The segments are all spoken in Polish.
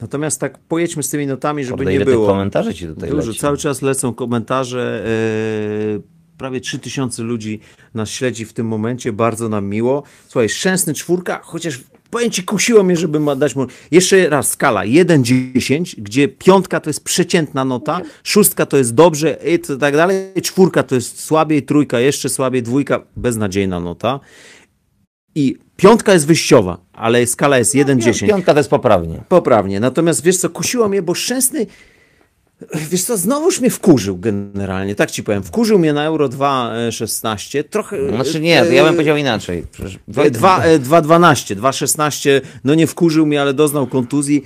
Natomiast tak pojedźmy z tymi notami, żeby Kurde, nie było. komentarzy ci tutaj Dużo, Cały czas lecą komentarze. Yy, prawie 3000 ludzi nas śledzi w tym momencie. Bardzo nam miło. Słuchaj, szczęsny czwórka, chociaż powiem ci, kusiło mnie, żeby dać mu... Jeszcze raz skala. 1-10, gdzie piątka to jest przeciętna nota, szóstka to jest dobrze i tak dalej. Czwórka to jest słabiej, trójka jeszcze słabiej, dwójka beznadziejna nota. I piątka jest wyjściowa, ale skala jest 1,10. No, piątka to jest poprawnie. Poprawnie. Natomiast wiesz co, kusiło mnie, bo szczęsny. Wiesz co, znowuż mnie wkurzył generalnie, tak ci powiem. Wkurzył mnie na Euro 2.16, e, trochę... E, znaczy nie, ja bym e, powiedział inaczej. 2.12, 2.16, no nie wkurzył mnie, ale doznał kontuzji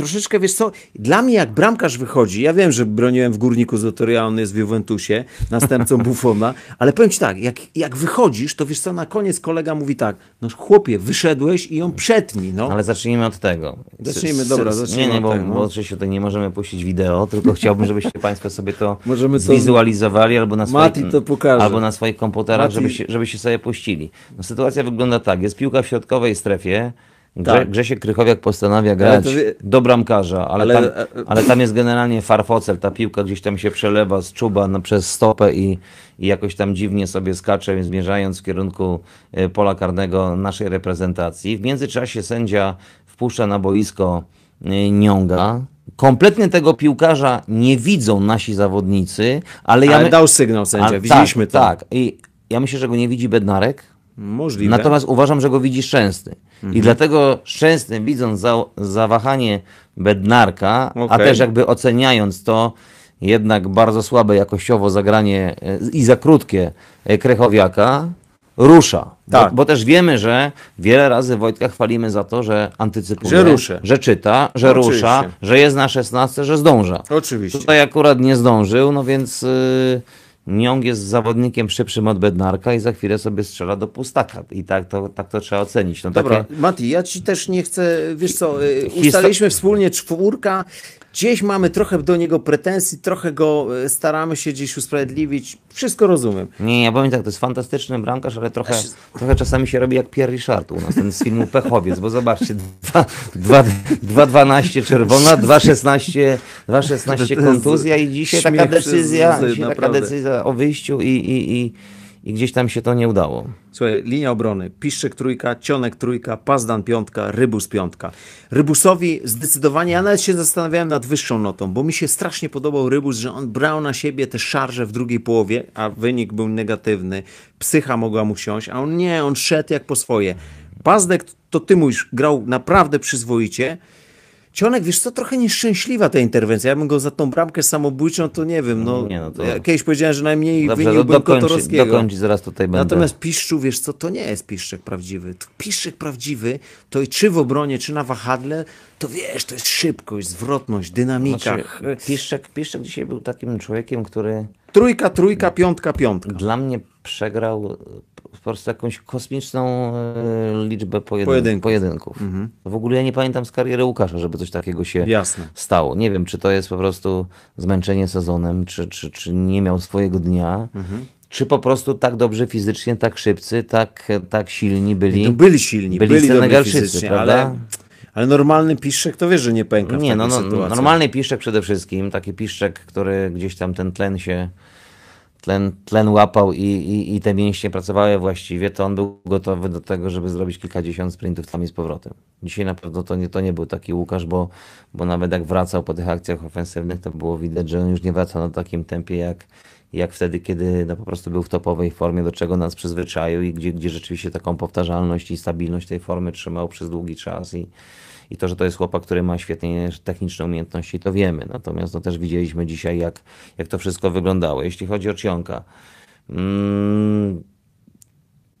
troszeczkę, wiesz co, dla mnie jak bramkarz wychodzi, ja wiem, że broniłem w Górniku z Otoria, on jest w Juventusie, następcą Buffona, ale powiem ci tak, jak, jak wychodzisz, to wiesz co, na koniec kolega mówi tak, no chłopie, wyszedłeś i ją przetnij, no. Ale zacznijmy od tego. Zacznijmy, dobra, zacznijmy Nie, nie, bo, tego, no. bo oczywiście tutaj nie możemy puścić wideo, tylko chciałbym, żebyście Państwo sobie to możemy zwizualizowali albo na swoich, to pokaże. albo na swoich komputerach, Mati... żebyście, żebyście sobie puścili. No, sytuacja wygląda tak, jest piłka w środkowej strefie, Grze, tak. Grzesiek Krychowiak postanawia grać to... do bramkarza, ale, ale... Tam, ale, tam, jest generalnie farfocel, ta piłka gdzieś tam się przelewa z czuba no, przez stopę i, i jakoś tam dziwnie sobie skacze, zmierzając w kierunku e, pola karnego naszej reprezentacji. W międzyczasie sędzia wpuszcza na boisko e, Niąga, kompletnie tego piłkarza nie widzą nasi zawodnicy, ale, ale ja my... dał sygnał sędzia, widzieliśmy tak, to. Tak, i ja myślę, że go nie widzi Bednarek, Możliwe. Natomiast uważam, że go widzi Szczęsny. Mhm. I dlatego Szczęsny, widząc za, zawahanie Bednarka, okay. a też jakby oceniając to jednak bardzo słabe jakościowo zagranie e, i za krótkie e, Krechowiaka, rusza. Tak. Bo, bo, też wiemy, że wiele razy Wojtka chwalimy za to, że antycypuje, że, że czyta, że Oczywiście. rusza, że jest na 16, że zdąża. Oczywiście. Tutaj akurat nie zdążył, no więc... Yy Niąg jest zawodnikiem szybszym od Bednarka i za chwilę sobie strzela do pustaka. I tak to, tak to trzeba ocenić. No, Dobra, takie... Mati, ja ci też nie chcę, wiesz co, y, ustaliliśmy wspólnie czwórka gdzieś mamy trochę do niego pretensji, trochę go e, staramy się gdzieś usprawiedliwić. Wszystko rozumiem. Nie, ja powiem tak, to jest fantastyczny bramkarz, ale trochę, się... trochę czasami się robi jak Pierre Richard u nas, ten z filmu Pechowiec, bo zobaczcie, 2.12 czerwona, 2.16 kontuzja i dzisiaj taka decyzja, dzisiaj taka decyzja o wyjściu i, i, i i gdzieś tam się to nie udało. Słuchaj, linia obrony. piszek trójka, Cionek trójka, Pazdan piątka, Rybus piątka. Rybusowi zdecydowanie, ja nawet się zastanawiałem nad wyższą notą, bo mi się strasznie podobał Rybus, że on brał na siebie te szarże w drugiej połowie, a wynik był negatywny. Psycha mogła mu siąść, a on nie, on szedł jak po swoje. Pazdek, to ty już grał naprawdę przyzwoicie, Cionek, wiesz co, trochę nieszczęśliwa ta interwencja. Ja bym go za tą bramkę samobójczą, to nie wiem. No, no nie, no to... Ja kiedyś powiedziałem, że najmniej Dobrze, wyniłbym dokończy, Kotorowskiego. Dokończy, zaraz tutaj będę. Natomiast Piszczu, wiesz co, to nie jest Piszczek prawdziwy. Piszczek prawdziwy to i czy w obronie, czy na wahadle, to wiesz, to jest szybkość, zwrotność, dynamika. Znaczy, Piszczek, Piszczek dzisiaj był takim człowiekiem, który... Trójka, trójka, piątka, piątka. Dla mnie przegrał e, po prostu jakąś kosmiczną e, liczbę pojedyn pojedynków. pojedynków. Mhm. W ogóle ja nie pamiętam z kariery Łukasza, żeby coś takiego się Jasne. stało. Nie wiem, czy to jest po prostu zmęczenie sezonem, czy, czy, czy nie miał swojego dnia. Mhm czy po prostu tak dobrze fizycznie, tak szybcy, tak, tak silni byli. No byli silni, byli, byli Senegalczycy, prawda? Ale, ale normalny piszczek to wiesz, że nie pęka nie, w no, no, Normalny piszczek przede wszystkim, taki piszczek, który gdzieś tam ten tlen się tlen, tlen łapał i, i, i te mięśnie pracowały właściwie, to on był gotowy do tego, żeby zrobić kilkadziesiąt sprintów tam i z powrotem. Dzisiaj na pewno to nie, to nie był taki Łukasz, bo, bo nawet jak wracał po tych akcjach ofensywnych, to było widać, że on już nie wracał na takim tempie jak, jak wtedy, kiedy no, po prostu był w topowej formie, do czego nas przyzwyczaił i gdzie, gdzie rzeczywiście taką powtarzalność i stabilność tej formy trzymał przez długi czas i i to, że to jest chłopak, który ma świetnie techniczne umiejętności, to wiemy. Natomiast no, też widzieliśmy dzisiaj, jak, jak to wszystko wyglądało. Jeśli chodzi o Cionka, mm,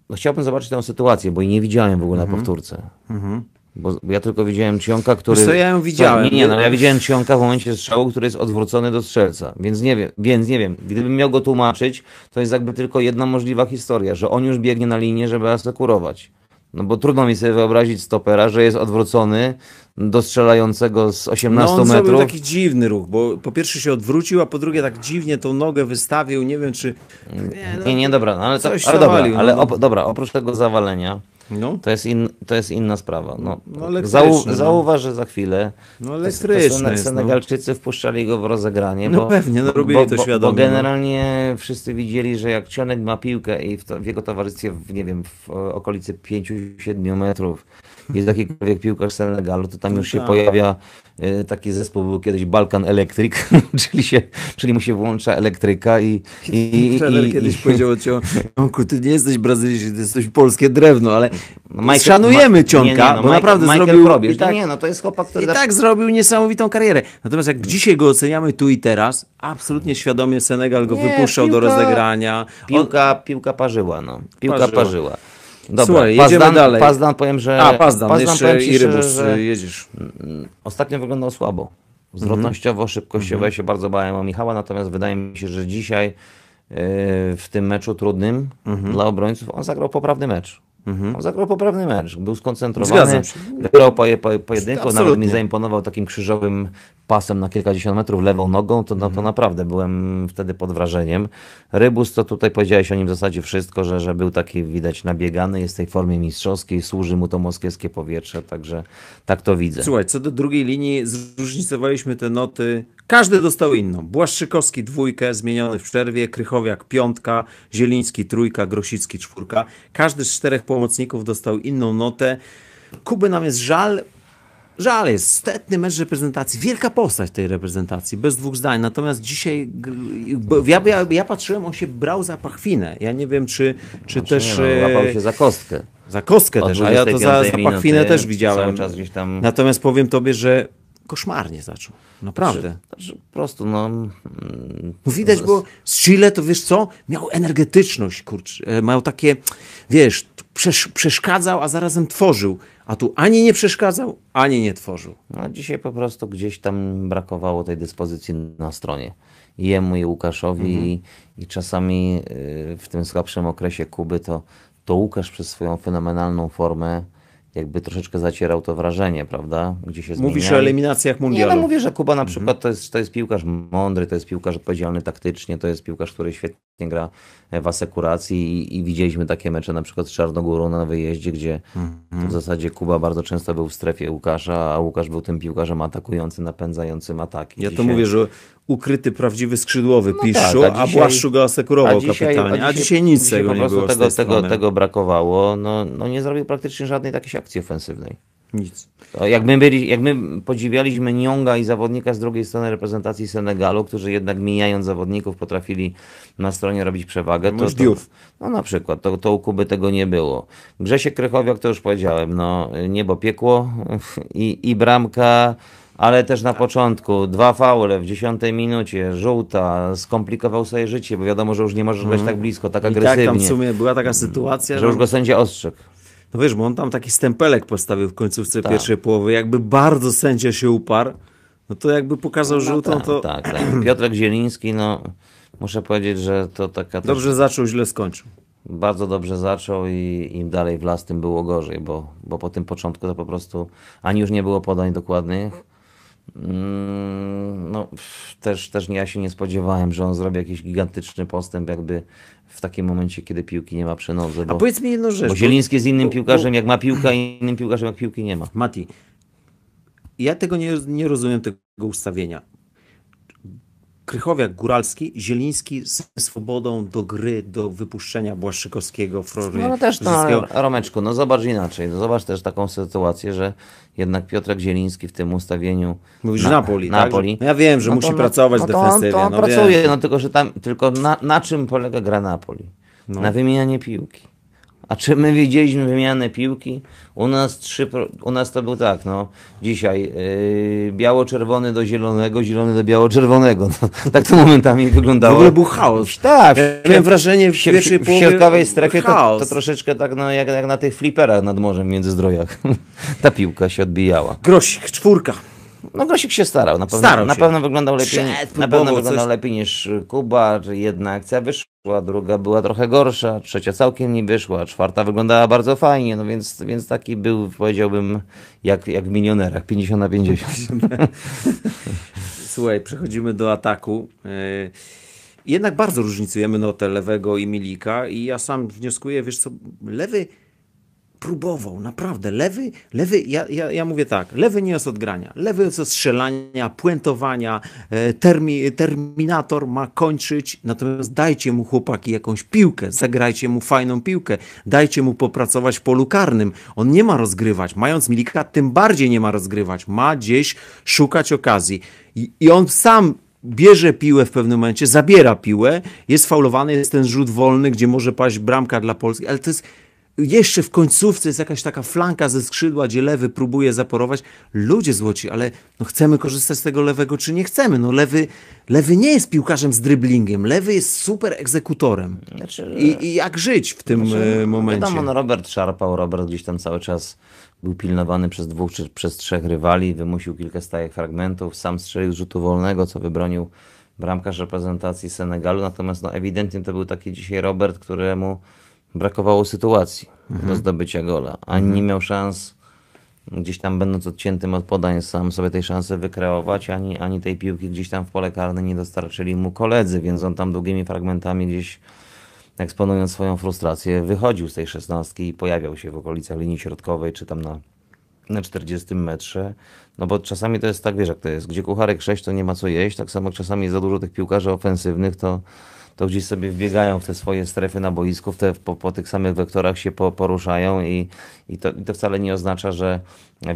no, chciałbym zobaczyć tę sytuację, bo i nie widziałem w ogóle mhm. na powtórce. Mhm. Bo, bo, ja tylko widziałem Cionka, który... Co ja ją widziałem. nie, nie, no ja widziałem Cionka w momencie strzału, który jest odwrócony do strzelca, więc nie wiem, więc nie wiem. Gdybym miał go tłumaczyć, to jest jakby tylko jedna możliwa historia, że on już biegnie na linię, żeby asekurować. No bo trudno mi sobie wyobrazić stopera, że jest odwrócony do strzelającego z 18 no on metrów. To był taki dziwny ruch, bo po pierwsze się odwrócił, a po drugie tak dziwnie tą nogę wystawił, nie wiem czy... Nie, no, nie, nie dobra, no, ale, to, ale, dobra, ale no. op, dobra, oprócz tego zawalenia, no. To, jest in, to jest inna sprawa. No, no tak. zau, no. zauważ, że za chwilę no elektryczne no. Senegalczycy no. wpuszczali go w rozegranie. No bo, pewnie, no robili bo, to świadomie. Bo, bo no. generalnie wszyscy widzieli, że jak Cionek ma piłkę i w, to, w jego towarzystwie, w, nie wiem, w okolicy 5-7 metrów jest jakikolwiek piłkarz Senegalu, to tam już się tak. pojawia e, taki zespół, był kiedyś Balkan Electric, no, czyli, się, czyli mu się włącza elektryka i... i, Trener i, kiedyś i, powiedział ci, Jonku, ty nie jesteś Brazylijczyk, ty jesteś polskie drewno, ale no, Michael, szanujemy Cionka, no, bo naprawdę Michael zrobił... Robisz, no tak, nie, no to jest chłopak, który... I tak zrobił niesamowitą karierę. Natomiast jak dzisiaj go oceniamy tu i teraz, absolutnie świadomie Senegal go nie, wypuszczał piłka, do rozegrania. Piłka, piłka parzyła, no. Piłka parzyła. parzyła. Dobra, Słuchaj, jedziemy Pazdan, dalej. Pazdan powiem, że... A, Pazdan, Pazdan jeszcze ci, i Rybus że, y, jedziesz. Mm, ostatnio wyglądał słabo. Zwrotnościowo, mhm. szybkościowo. Mhm. Ja się bardzo bałem o Michała, natomiast wydaje mi się, że dzisiaj y, w tym meczu trudnym mhm. dla obrońców on zagrał poprawny mecz. Mhm. On zagrał poprawny mecz, był skoncentrowany, grał po, po, pojedynku, Absolutnie. nawet mi zaimponował takim krzyżowym pasem na kilkadziesiąt metrów lewą nogą, to, no, to mhm. naprawdę byłem wtedy pod wrażeniem. Rybus, to tutaj powiedziałeś o nim w zasadzie wszystko, że, że był taki widać nabiegany, jest w tej formie mistrzowskiej, służy mu to moskiewskie powietrze, także tak to widzę. Słuchaj, co do drugiej linii, zróżnicowaliśmy te noty, każdy dostał inną. Błaszczykowski dwójkę, zmieniony w przerwie, Krychowiak piątka, Zieliński trójka, Grosicki czwórka. Każdy z czterech pomocników dostał inną notę. Kuby nam jest żal, żal jest. Stetny mecz reprezentacji, wielka postać tej reprezentacji, bez dwóch zdań. Natomiast dzisiaj, ja, ja, ja patrzyłem, on się brał za pachwinę. Ja nie wiem, czy, czy znaczy, też... Nie, no, łapał e, się za kostkę. Za kostkę też, a ja to za, za pachwinę też widziałem. Tam... Natomiast powiem tobie, że koszmarnie zaczął. Naprawdę. Znaczy, znaczy, po prostu, no... Mm, widać bo z Chile to wiesz co, miał energetyczność, kurczę, e, miał takie, wiesz, przeszkadzał, a zarazem tworzył. A tu ani nie przeszkadzał, ani nie tworzył. No dzisiaj po prostu gdzieś tam brakowało tej dyspozycji na stronie. jemu i Łukaszowi mhm. i, i, czasami y, w tym słabszym okresie Kuby to, to Łukasz przez swoją fenomenalną formę jakby troszeczkę zacierał to wrażenie, prawda? Gdzie się Mówisz o eliminacjach mundialu. Ja no mówię, że Kuba na mhm. przykład to, jest, to jest piłkarz mądry, to jest piłkarz odpowiedzialny taktycznie, to jest piłkarz, który świetnie nie gra w asekuracji i, i, widzieliśmy takie mecze na przykład z Czarnogórą na wyjeździe, gdzie mm-hmm. w zasadzie Kuba bardzo często był w strefie Łukasza, a Łukasz był tym piłkarzem atakującym, napędzającym ataki. Ja dzisiaj... to mówię, że ukryty prawdziwy skrzydłowy no Piszu, tak, a, a Błaszczu go asekurował a dzisiaj, kapitanie, a dzisiaj, nic dzisiaj tego nie było. Tego, tego, tego brakowało, no, no nie zrobił praktycznie żadnej takiej akcji ofensywnej. Nic. To jak, my byli, jak my podziwialiśmy Nionga i zawodnika z drugiej strony reprezentacji Senegalu, którzy jednak mijając zawodników potrafili na stronie robić przewagę, to, to no na przykład, to, to u Kuby tego nie było. Grzesie Krychowiak, to już powiedziałem, no niebo piekło i, i bramka ale też na początku dwa faule w dziesiątej minucie, żółta, skomplikował sobie życie, bo wiadomo, że już nie możesz grać mm. tak blisko, tak I agresywnie. Tak, tam w sumie była taka sytuacja, że, już go sędzia ostrzegł. No wiesz, bo on tam taki stempelek postawił w końcówce tak. pierwszej połowy, jakby bardzo sędzia się uparł, no to jakby pokazał no, żółtą, tak, no to... Tak, tak. Piotrek Zieliński, no muszę powiedzieć, że to taka... Dobrze też... zaczął, źle skończył. Bardzo dobrze zaczął i im dalej w las, tym było gorzej, bo, bo po tym początku to po prostu ani już nie było podań dokładnych, Mm, no, też, też ja się nie spodziewałem, że on zrobi jakiś gigantyczny postęp, jakby w takim momencie, kiedy piłki nie ma przy nodze. Bo, A powiedz mi jedną rzecz. Bo Zieliński jest innym piłkarzem, jak ma piłka, innym piłkarzem, jak piłki nie ma. Mati, ja tego nie, nie rozumiem, tego ustawienia. Krychowiak, Góralski, Zieliński z swobodą do gry, do wypuszczenia Błaszczykowskiego, Frory. No, no też, no, Romeczku, no zobacz inaczej. No, zobacz też taką sytuację, że jednak Piotrek Zieliński w tym ustawieniu Mówisz na, Napoli, tak? Napoli no Ja wiem, że no musi pracować no, defensywie. To on, to no on pracuje, wiem. no tylko, że tam, tylko na, na czym polega gra Napoli? No. Na wymienianie piłki. A czy my widzieliśmy wymianę piłki? U nas, trzy, u nas to był tak, no dzisiaj yy, biało-czerwony do zielonego, zielony do biało-czerwonego. No, tak to momentami wyglądało. W ogóle był chaos. Tak. miałem wrażenie w, w, w, w, w środkowej strefie to, to, troszeczkę tak no, jak, jak na tych fliperach nad morzem w Międzyzdrojach. Ta piłka się odbijała. Grosik, czwórka. No Grosik się starał. Na pewno, starał na pewno wyglądał lepiej. Szedł, na pewno wyglądał coś... lepiej niż Kuba. Jedna akcja wyszła, druga była trochę gorsza, trzecia całkiem nie wyszła, czwarta wyglądała bardzo fajnie, no więc, więc taki był, powiedziałbym, jak, jak w milionerach 50 na 50. Słuchaj, przechodzimy do ataku. E, jednak bardzo różnicujemy notę lewego i Milika i ja sam wnioskuję, wiesz co, lewy próbował, naprawdę. Lewy, lewy ja, ja, ja mówię tak, lewy nie jest odgrania. Lewy jest od strzelania, puentowania, e, termi, terminator ma kończyć, natomiast dajcie mu chłopaki jakąś piłkę, zagrajcie mu fajną piłkę, dajcie mu popracować w polu karnym. On nie ma rozgrywać, mając Milika tym bardziej nie ma rozgrywać, ma gdzieś szukać okazji. I, i on sam bierze piłę w pewnym momencie, zabiera piłę, jest faulowany, jest ten rzut wolny, gdzie może paść bramka dla Polski, ale to jest jeszcze w końcówce jest jakaś taka flanka ze skrzydła, gdzie lewy próbuje zaporować. Ludzie złoci, ale no chcemy korzystać z tego lewego, czy nie chcemy? No lewy, lewy nie jest piłkarzem z driblingiem, lewy jest super egzekutorem. Znaczy, I, I, jak żyć w tym znaczy, e, no, momencie? Wiadomo, no Robert szarpał, Robert gdzieś tam cały czas był pilnowany przez dwóch czy przez trzech rywali, wymusił kilka stajek fragmentów, sam strzelił z rzutu wolnego, co wybronił bramkarz reprezentacji Senegalu, natomiast no, ewidentnie to był taki dzisiaj Robert, któremu brakowało sytuacji mhm. do zdobycia gola. Ani mhm. nie miał szans, gdzieś tam będąc odciętym od podań, sam sobie tej szansy wykreować, ani, ani tej piłki gdzieś tam w pole karne nie dostarczyli mu koledzy, więc on tam długimi fragmentami gdzieś eksponując swoją frustrację, wychodził z tej szesnastki i pojawiał się w okolicach linii środkowej, czy tam na, na 40 metrze. No bo czasami to jest tak, wiesz jak to jest, gdzie kucharek 6 to nie ma co jeść, tak samo czasami jest za dużo tych piłkarzy ofensywnych, to to gdzieś sobie wbiegają w te swoje strefy na boisku, te, po, po tych samych wektorach się po, poruszają i, i, to, i to wcale nie oznacza, że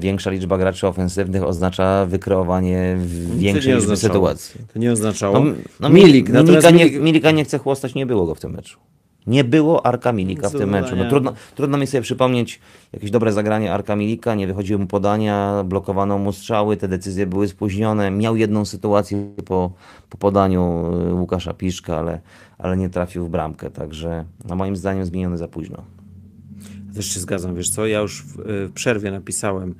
większa liczba graczy ofensywnych oznacza wykreowanie większej liczby sytuacji. To nie oznaczało. No, no Milik, Milika, nie, Milika nie chce chłostać, nie było go w tym meczu. Nie było Arka Milika w tym meczu. No, trudno, trudno mi sobie przypomnieć jakieś dobre zagranie Arka Milika, nie wychodziły mu podania, blokowano mu strzały, te decyzje były spóźnione. Miał jedną sytuację po, po podaniu y, Łukasza Piszka, ale, ale nie trafił w bramkę, także na no, moim zdaniem zmieniony za późno. Też się zgadzam, wiesz co, ja już w, y, w przerwie napisałem,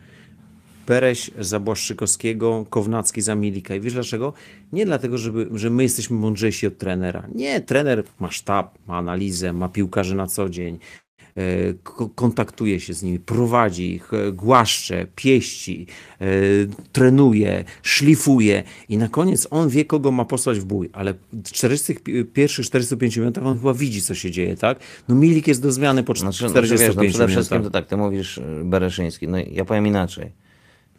Pereś za Błaszczykowskiego, Kownacki za Milika. I wiesz dlaczego? Nie dlatego, żeby, że my jesteśmy mądrzejsi od trenera. Nie, trener ma sztab, ma analizę, ma piłkarzy na co dzień, e, kontaktuje się z nimi, prowadzi ich, e, głaszcze, pieści, e, trenuje, szlifuje i na koniec on wie, kogo ma posłać w bój, ale w 40, pierwszych 45 minutach on chyba widzi, co się dzieje, tak? No Milik jest do zmiany po 45 znaczy, no, wiesz, no, przede wszystkim to tak, ty mówisz Bereszyński, no ja powiem inaczej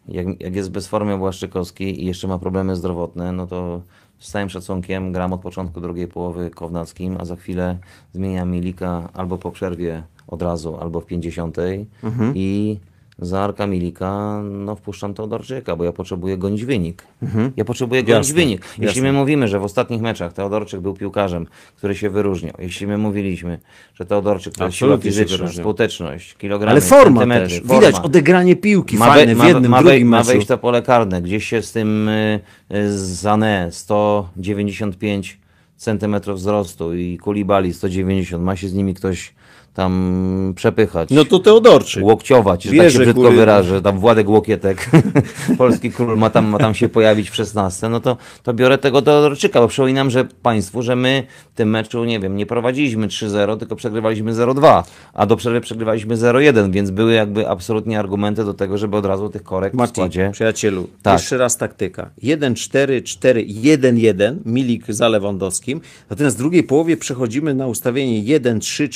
jak, jak jest bez formy Błaszczykowski i jeszcze ma problemy zdrowotne, no to z całym szacunkiem gram od początku drugiej połowy Kownackim, a za chwilę zmienia Milika albo po przerwie od razu, albo w 50 mhm. i za Arka Milika, no wpuszczam Teodorczyka, bo ja potrzebuję gonić wynik. Mhm. Ja potrzebuję gonić jasne, wynik. Jeśli jasne. my mówimy, że w ostatnich meczach Teodorczyk był piłkarzem, który się wyróżniał, jeśli my mówiliśmy, że Teodorczyk to jest siła fizyczna, skuteczność, kilogramy, Ale forma też. Forma. Widać odegranie piłki ma fajne w jednym, ma, drugim ma, wejść to pole karne. Gdzieś się z tym y, y Zane 195 centymetrów wzrostu i Kulibali 190. Ma się z nimi ktoś tam przepychać. No to Teodorczyk. Łokciować, że Wieże, tak się brzydko góry... wyrażę. Tam Władek Łokietek, polski król ma tam, ma tam się pojawić w 16, no to, to biorę tego Teodorczyka, bo przypominam że Państwu, że my w tym meczu, nie wiem, nie prowadziliśmy 3-0, tylko przegrywaliśmy 0-2, a do przerwy przegrywaliśmy 0-1, więc były jakby absolutnie argumenty do tego, żeby od razu tych korek Martin, w składzie. przyjacielu, tak. jeszcze raz taktyka. 1-4, 4-1-1, Milik za Lewandowskim, natomiast w drugiej połowie przechodzimy na ustawienie 1-3,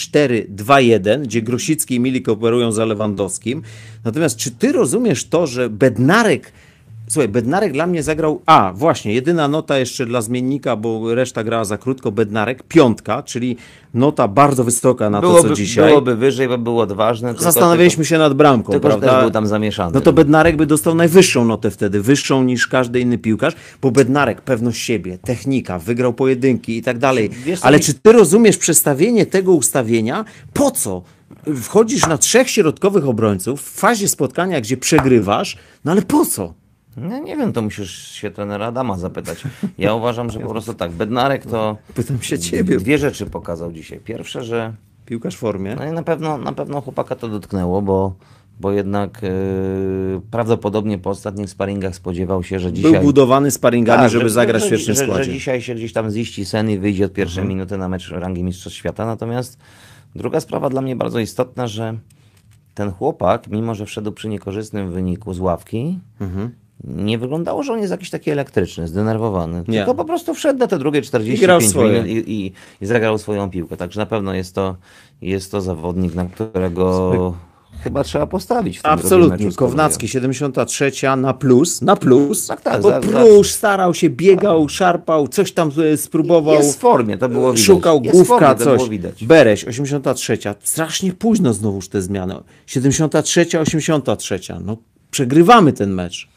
4-2, 2-1, gdzie Grosicki i Milik operują za Lewandowskim. Natomiast czy ty rozumiesz to, że Bednarek Słuchaj, Bednarek dla mnie zagrał. A, właśnie, jedyna nota jeszcze dla zmiennika, bo reszta grała za krótko. Bednarek, piątka, czyli nota bardzo wysoka na byłoby, to, co dzisiaj. Byłoby wyżej, bo było odważne. Zastanawialiśmy się nad bramką, tylko, prawda? Też był tam zamieszany. No to Bednarek by dostał najwyższą notę wtedy, wyższą niż każdy inny piłkarz, bo Bednarek, pewność siebie, technika, wygrał pojedynki i tak dalej. Wiesz, Ale mi... czy ty rozumiesz przestawienie tego ustawienia? Po co? Wchodzisz na trzech środkowych obrońców w fazie spotkania, gdzie przegrywasz, no ale po co? No nie wiem, to musisz się trenera Adama zapytać. Ja uważam, że po prostu tak, Bednarek to... Pytam się ciebie. Dwie rzeczy pokazał dzisiaj. Pierwsze, że... Piłkarz w formie. No i na pewno, na pewno chłopaka to dotknęło, bo bo jednak yy, prawdopodobnie po ostatnich sparingach spodziewał się, że dzisiaj... Był budowany sparingami, tak, żeby, zagrać w świetnym że, składzie. Że, że dzisiaj się gdzieś tam ziści sen i wyjdzie od pierwszej mhm. minuty na mecz rangi Mistrzostw Świata. Natomiast druga sprawa dla mnie bardzo istotna, że ten chłopak, mimo że wszedł przy niekorzystnym wyniku z ławki, mhm nie wyglądało, że on jest jakiś taki elektryczny, zdenerwowany. Nie. Tylko po prostu wszedł na te drugie 45 I minut i, i, i, zagrał swoją piłkę. Także na pewno jest to, jest to zawodnik, na którego chyba trzeba postawić. W tym Absolutnie. Kownacki 73 na plus, na plus. Tak, tak. Bo za, starał się, biegał, tak. szarpał, coś tam e, spróbował. Jest w formie, to było widać. Szukał jest główka, formie, coś. Bereś 83. Strasznie późno znowuż te zmiany. 73, 83. No, przegrywamy ten mecz.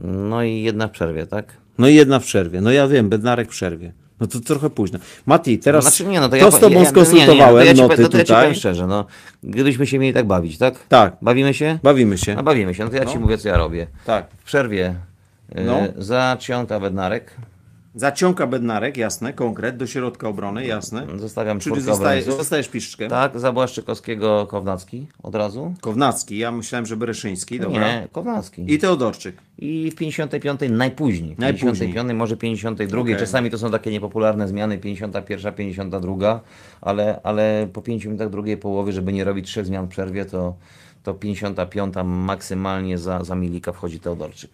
No i jedna w przerwie, tak? No i jedna w przerwie. No ja wiem, Bednarek w przerwie. No to trochę późno. Mati, teraz znaczy, nie, no to, ja, z tobą ja, skonsultowałem, nie, no, nie, no, to ja noty ja ci szczerze, no, gdybyśmy się mieli tak bawić, tak? Tak. Bawimy się? Bawimy się. No bawimy się, no to ja no. ci mówię, co ja robię. Tak. W przerwie e, no. y, Bednarek. Zaciąka Bednarek, jasne, konkret, do środka obrony, jasne. No, zostawiam Czyli zostaje, zostajesz piszczkę. Tak, Zabłaszczykowskiego Kownacki od razu. Kownacki, ja myślałem, że Bereszyński, dobra. Nie, Kownacki. I Teodorczyk. I w 55 najpóźniej. W najpóźniej. 55, może 52. Okay. Czasami to są takie niepopularne zmiany, 51, 52, ale, ale po 5 minutach drugiej połowy, żeby nie robić trzech zmian w przerwie, to to 55 maksymalnie za, za Milika wchodzi Teodorczyk.